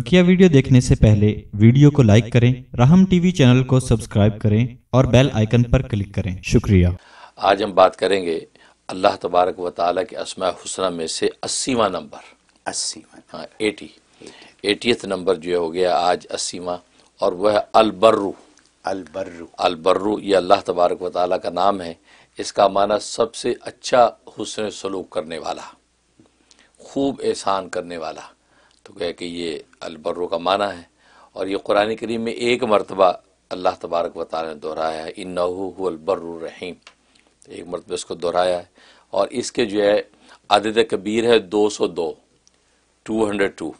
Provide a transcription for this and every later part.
बकिया वीडियो देखने से पहले वीडियो को लाइक करें राहम टीवी चैनल को सब्सक्राइब करें और बेल आइकन पर क्लिक करें शुक्रिया आज हम बात करेंगे अल्लाह तबारक व के असमा हुसना में से अस्सीवा नंबर अस्सीवा हाँ, एटी एटी नंबर जो हो गया आज अस्सीवा और वह है अलबर्रू अलबर्रू अलबर्रू ये अल्लाह तबारक व का नाम है इसका माना सबसे अच्छा हुसन सलूक करने वाला खूब एहसान करने वाला तो गया कि ये अलबर्रो का माना है और ये कुरान करीम में एक मरतबा अल्लाह तबारक व ताली ने दोहराया है इन नहुबर्रहीम तो एक मरतबा इसको दोहराया है और इसके जो है आदद कबीर है दो सौ दो टू हंड्रेड टू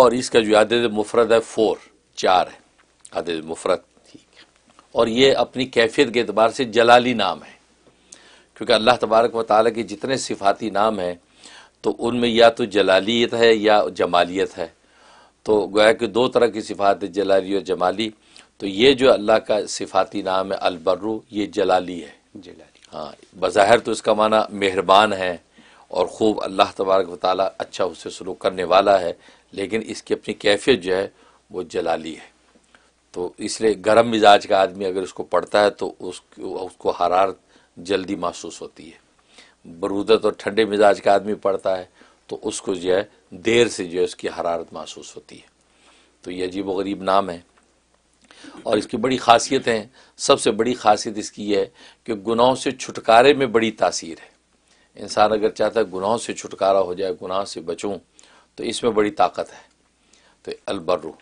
और इसका जो आदद मुफरत है फोर चार है आदद मुफरत ठीक और ये अपनी कैफियत के अतबार से जलाली नाम है क्योंकि अल्लाह तबारक व ताली के जितने सिफाती नाम हैं तो उनमें या तो जलालियत है या जमालियत है तो गोया कि दो तरह की सिफात है जलाली और जमाली तो ये जो अल्लाह का सिफाती नाम है अलबर्रू ये जलाली है जलाली हाँ बज़ाहिर तो इसका माना मेहरबान है और ख़ूब अल्लाह तबारक वाली अच्छा उससे सलूक करने वाला है लेकिन इसकी अपनी कैफियत जो है वो जलाली है तो इसलिए गर्म मिजाज का आदमी अगर इसको पढ़ता है तो उस उसको हरारत जल्दी महसूस होती है बरूदत और ठंडे मिजाज का आदमी पड़ता है तो उसको जो है देर से जो है उसकी हरारत महसूस होती है तो ये अजीब गरीब नाम है और इसकी बड़ी खासियत है सबसे बड़ी खासियत इसकी है कि गुनाहों से छुटकारे में बड़ी तासीर है इंसान अगर चाहता है गुनाहों से छुटकारा हो जाए गुनाह से बचूँ तो इसमें बड़ी ताकत है तो अलबर्रू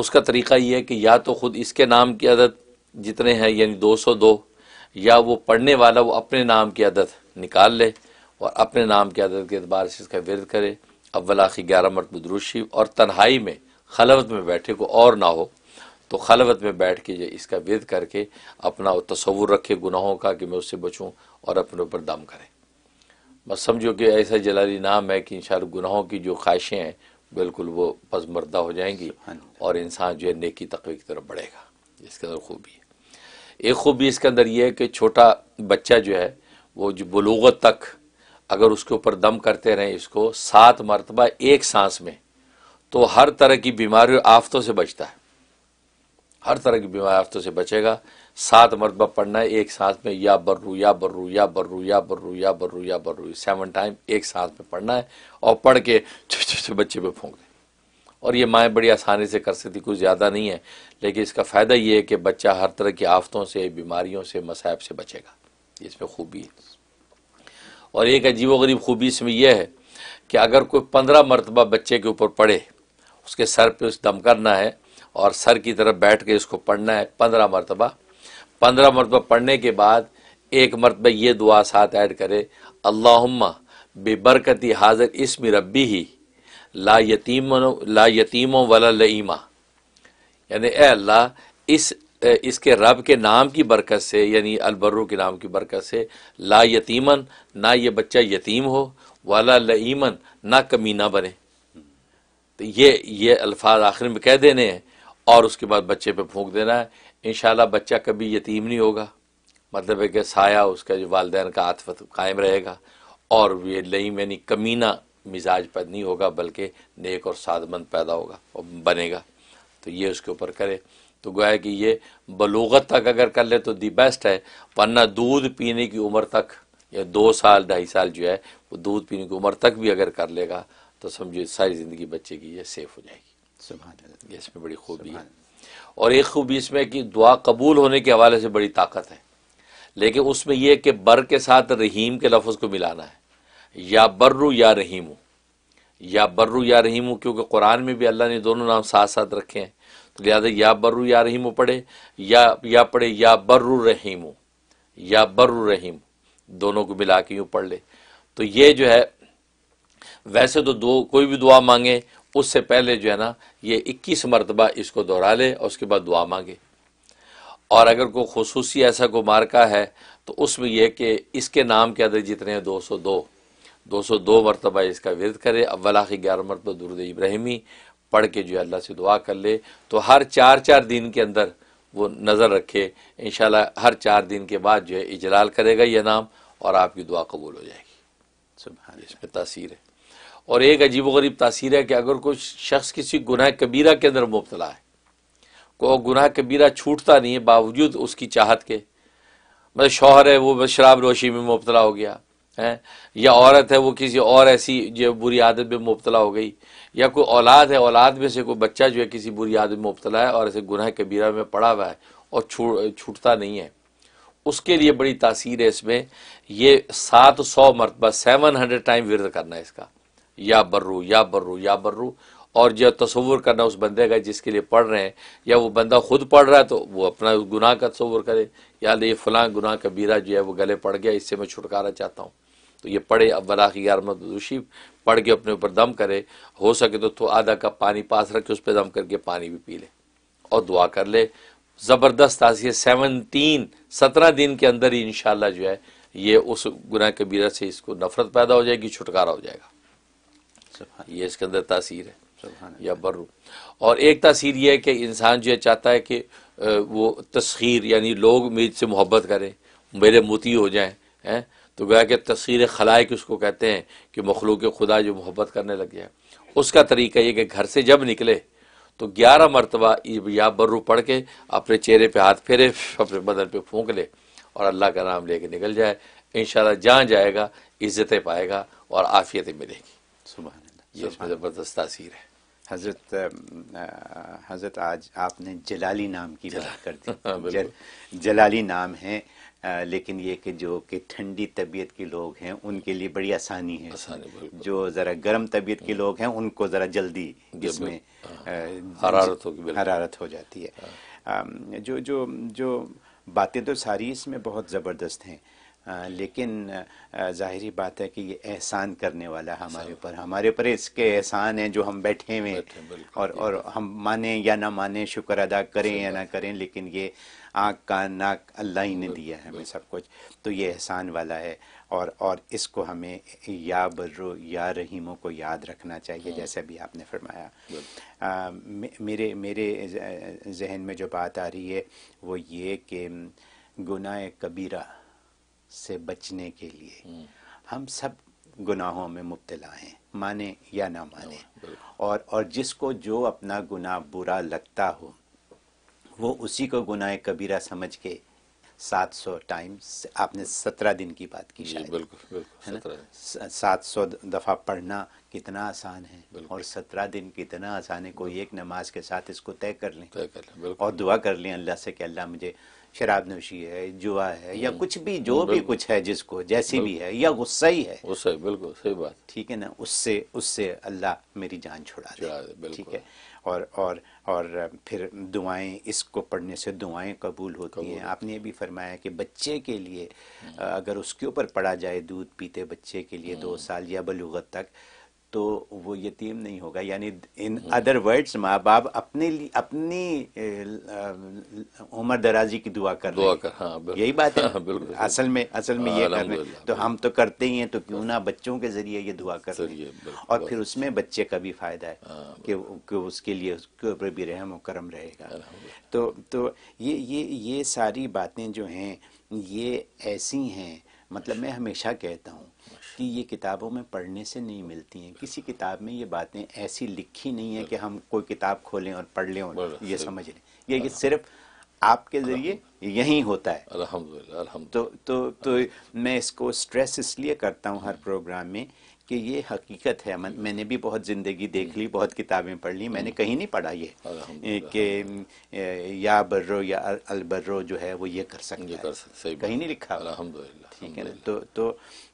उसका तरीका ये है कि या तो ख़ुद इसके नाम की आदत जितने हैं यानी दो सौ दो या वो पढ़ने वाला वो अपने नाम की आदत निकाल ले और अपने नाम की आदत के अतबार से इसका विरद करे अव्वल आखिर ग्यारह मरतब दुरुशी और तन्हाई में खलवत में बैठे को और ना हो तो खलवत में बैठ के इसका विरद करके अपना तस्वुर रखे गुनाहों का कि मैं उससे बचूँ और अपने ऊपर दम करें बस समझो कि ऐसा जलाली नाम है कि इन गुनाहों की जो ख्वाहिशें हैं बिल्कुल वो पसमर्दा हो जाएंगी और इंसान जो है नेकी तकवे की तरफ बढ़ेगा इसके अंदर खूबी है एक खूबी इसके अंदर यह है कि छोटा बच्चा जो है वो जो बलूगत तक अगर उसके ऊपर दम करते रहें इसको सात मरतबा एक सांस में तो हर तरह की बीमारी आफतों से बचता है हर तरह की बीमारी आफतों से बचेगा सात मरतबा पढ़ना है एक सांस में या बर्रू या बर्रू या बर्रू या बर्रू या बर्रू या बर्रू सेवन टाइम एक सांस में पढ़ना है और पढ़ के छोटे बच्चे पे फूक दें और ये माएँ बड़ी आसानी से कर सकती कुछ ज़्यादा नहीं है लेकिन इसका फ़ायदा ये है कि बच्चा हर तरह की आफतों से बीमारियों से मसायब से बचेगा इसमें खूबी है और एक अजीब वरीब खूबी इसमें यह है कि अगर कोई पंद्रह मरतबा बच्चे के ऊपर पड़े उसके सर पे उस दम करना है और सर की तरफ बैठ के इसको पढ़ना है पंद्रह मरतबा पंद्रह मरतबा पढ़ने के बाद एक मरतबा ये दुआ साथ ऐड करे अल्ला बेबरकती हाजिर इसम रबी ही ला यतीम ला यतीमों वाला लईमा यानी ए अल्लाह इस इसके रब के नाम की बरकत से यानी अलबर्रो के नाम की बरकत से ला यतीमन ना ये बच्चा यतीम हो वाला लईमन ना कमीना बने तो ये ये अल्फाज आखिर में कह देने हैं और उसके बाद बच्चे पे फूंक देना है इन बच्चा कभी यतीम नहीं होगा मतलब है कि साया उसका जो वालदेन का आतफत कायम रहेगा और ये लईम यानी कमीना मिजाज पर नहीं होगा बल्कि नेक और सादमंद पैदा होगा और बनेगा तो ये उसके ऊपर करे तो गोया कि ये बलूगत तक अगर कर ले तो दी बेस्ट है वरना दूध पीने की उम्र तक या दो साल ढाई साल जो है वो दूध पीने की उम्र तक भी अगर कर लेगा तो समझो सारी ज़िंदगी बच्चे की ये सेफ हो जाएगी ये इसमें बड़ी खूबी है और एक खूबी इसमें कि दुआ कबूल होने के हवाले से बड़ी ताकत है लेकिन उसमें यह कि बर के साथ रहीम के लफ्ज़ को मिलाना है या बर्रू या रहीमू या बर्रू या रहीमू क्योंकि कुरान में भी अल्लाह ने दोनों नाम साथ साथ रखे हैं लिहाजा या बर्रु या रहीम पढ़े या या पढ़े या बर्रु रहीम या बर्रु रहीम दोनों को मिला के यूँ पढ़ ले तो ये जो है वैसे तो दो कोई भी दुआ मांगे उससे पहले जो है ना ये इक्कीस मरतबा इसको दोहरा ले और उसके बाद दुआ मांगे और अगर कोई खसूसी ऐसा को मार्का है तो उसमें यह कि इसके नाम के अंदर जितने हैं दो सौ दो दो सौ दो मरतबा इसका विरद करे अव्वला ग्यारह मरतबा दुरुद इब्राहिमी पढ़ के जो है अल्लाह से दुआ कर ले तो हर चार चार दिन के अंदर वो नज़र रखे इन हर चार दिन के बाद जो है इजलाल करेगा यह नाम और आपकी दुआ कबूल हो जाएगी सुबह इसमें तासीर है और एक अजीब गरीब तासीर है कि अगर कोई शख्स किसी गुनाह कबीरा के अंदर मुबतला है को गुनाह कबीरा छूटता नहीं है बावजूद उसकी चाहत के मतलब शोहर है वो शराब नोशी में मुबतला हो गया है या औरत है वो किसी और ऐसी जो बुरी आदत में मुबतला हो गई या कोई औलाद है औलाद में से कोई बच्चा जो है किसी बुरी आदत में मुबतला है और ऐसे गुनाह कबीरा में पड़ा हुआ है और छूट छूटता नहीं है उसके लिए बड़ी तासीर है इसमें ये सात सौ मरतबा सेवन हंड्रेड टाइम विरद करना है इसका या बर्रू या बर्रू या बर्रू और जो तस्वुर करना उस बंदे का जिसके लिए पढ़ रहे हैं या वो बंदा खुद पढ़ रहा है तो वो अपना उस गुनाह का तस्वुर करे या ये फलां गुनाह बीरा जो है वो गले पड़ गया इससे मैं छुटकारा चाहता हूँ तो ये पढ़े अब वला की यार मदूशी पढ़ के अपने ऊपर दम करे हो सके तो, तो आधा कप पानी पास रख के उस पर दम करके पानी भी पी ले और दुआ कर ले ज़बरदस्त तासीर सेवनटीन सत्रह दिन के अंदर ही इन जो है ये उस गुना कबीरा से इसको नफरत पैदा हो जाएगी छुटकारा हो जाएगा ये इसके अंदर तासीर है या बर्रू और एक तासीर यह है कि इंसान जो है चाहता है कि वो तस्खीर यानी लोग मेरे से मोहब्बत करें मेरे मोती हो जाएं है तो गया कि तस्वीर खलाए कि उसको कहते हैं कि मखलूक खुदा जो मोहब्बत करने लग गया उसका तरीका ये कि घर से जब निकले तो ग्यारह मरतबा या बर्रू पढ़ के अपने चेहरे पे हाथ फेरे अपने बदन पे फूंक ले और अल्लाह का नाम लेके निकल जाए इन जहाँ जाएगा इज्जतें पाएगा और आफियतें मिलेगी सुबह ये इसमें ज़बरदस्त तासीर है हजरत हजरत आज आपने जलाली नाम की बात कर दी हाँ, जल, जलाली नाम है आ, लेकिन ये कि जो कि ठंडी तबीयत के लोग हैं उनके लिए बड़ी आसानी है आसानी जो ज़रा गर्म तबीयत के हम्म। लोग हैं उनको ज़रा जल्दी इसमें हाँ। हरारत हो हरारत हो जाती है हाँ। आ, जो जो जो बातें तो सारी इसमें बहुत ज़बरदस्त हैं लेकिन ज़ाहरी बात है कि ये एहसान करने वाला है हमारे ऊपर हमारे ऊपर इसके हाँ। एहसान हैं जो हम बैठे हुए और और हम माने या ना माने शुक्र अदा करें या ना करें लेकिन ये आँख का नाक अल्लाह ही ने दिया है हमें सब कुछ तो ये एहसान वाला है और और इसको हमें या बर्रो या रहीमों को याद रखना चाहिए हाँ। जैसे अभी आपने फरमाया मेरे मेरे जहन में जो बात आ रही है वो ये कि गुनाह कबीरा से बचने के लिए हम्म। हम सब गुनाहों में मुबतला हैं माने या ना माने हाँ, और और जिसको जो अपना गुनाह बुरा लगता हो वो उसी को गुनाह कबीरा समझ के 700 टाइम्स आपने 17 दिन की बात की शायद बिल्कुल है ना सात सौ दफ़ा पढ़ना कितना आसान है और 17 दिन कितना आसान है कोई एक नमाज के साथ इसको तय कर लें और दुआ कर लें अल्लाह से कि अल्लाह मुझे शराब नोशी है जुआ है या हम्म। कुछ भी जो भी कुछ है जिसको जैसी भी है या गुस्सा ही है गुस्सा बिल्कुल सही बात ठीक है ना उससे उससे अल्लाह मेरी जान छुड़ा दे ठीक है और और और फिर दुआएं इसको पढ़ने से दुआएं कबूल होती हैं आपने ये भी फरमाया कि बच्चे के लिए हम्म। अगर उसके ऊपर पढ़ा जाए दूध पीते बच्चे के लिए हम्म। दो साल या बलुगत तक तो वो यतीम नहीं होगा यानी इन अदर वर्ड्स माँ बाप अपने अपनी उम्र दराजी की दुआ कर दुआ कर हाँ, यही बात है हाँ, असल में असल में ये कर रहे तो हम तो करते ही हैं तो क्यों ना बच्चों के जरिए ये दुआ कर रहे और फिर उसमें बच्चे का भी फायदा है हाँ, कि, कि उसके लिए उसके ऊपर भी रहम करम रहेगा तो तो ये ये ये सारी बातें जो हैं ये ऐसी हैं मतलब मैं हमेशा कहता हूँ कि ये किताबों में पढ़ने से नहीं मिलती हैं किसी किताब में ये बातें ऐसी लिखी नहीं है कि हम कोई किताब खोलें और पढ़ लें और ये समझ लें ये सिर्फ आपके जरिए यही होता है अल्हम्दुलिल्लाह तो तो तो मैं इसको स्ट्रेस इसलिए करता हूँ हर प्रोग्राम में कि ये हकीकत है मैंने भी बहुत ज़िंदगी देख ली बहुत किताबें पढ़ ली मैंने कहीं नहीं पढ़ा ये कि या बर्रो या अलबर्रो जो है वो ये कर सकते हैं कहीं नहीं लिखा ठीक है ना तो तो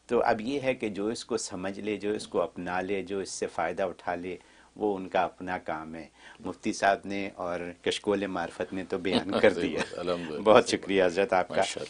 तो अब ये है कि जो इसको समझ ले जो इसको अपना ले जो इससे फ़ायदा उठा ले वो उनका अपना काम है मुफ्ती साहब ने और कशकोल मार्फत ने तो बयान कर दिया बहुत शुक्रिया हजरत आपका